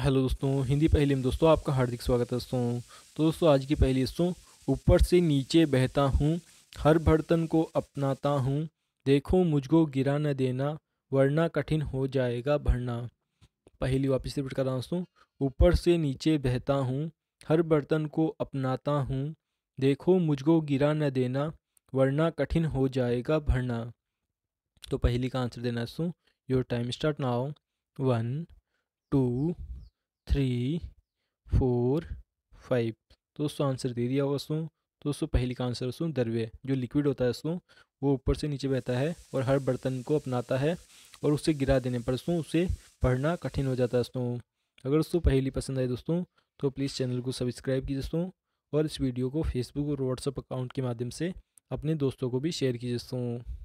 hello दोस्तों हिंदी पहली में दोस्तों आपका हार्दिक स्वागत है दोस्तों तो दोस्तों आज की पहली दोस्तों ऊपर से नीचे बहता हूँ हर बर्तन को अपनाता हूँ देखो मुझको गिरा न देना वरना कठिन हो जाएगा भरना पहली वापस रिपीट कर रहा हूँ दोस्तों ऊपर से नीचे बहता हूँ हर बर्तन को अपनाता हूँ देखो मुझको गिरा न देना वरना कठिन हो जाएगा भरना तो पहली का आंसर देना दोस्तों your time start now one two three four five दोस्तों आंसर दे दिया होगा दोस्तों दोस्तों पहली का आंसर दोस्तों दरवे जो लिक्विड होता है दोस्तों वो ऊपर से नीचे बहता है और हर बर्तन को अपनाता है और उसे गिरा देने पर दोस्तों उसे पढ़ना कठिन हो जाता है दोस्तों अगर उसको पहली पसंद आए दोस्तों तो प्लीज़ चैनल को सब्सक्राइब कीजिए दोस्तों और इस वीडियो को फेसबुक और व्हाट्सअप अकाउंट के माध्यम से अपने दोस्तों को भी शेयर कीजिए दोस्तों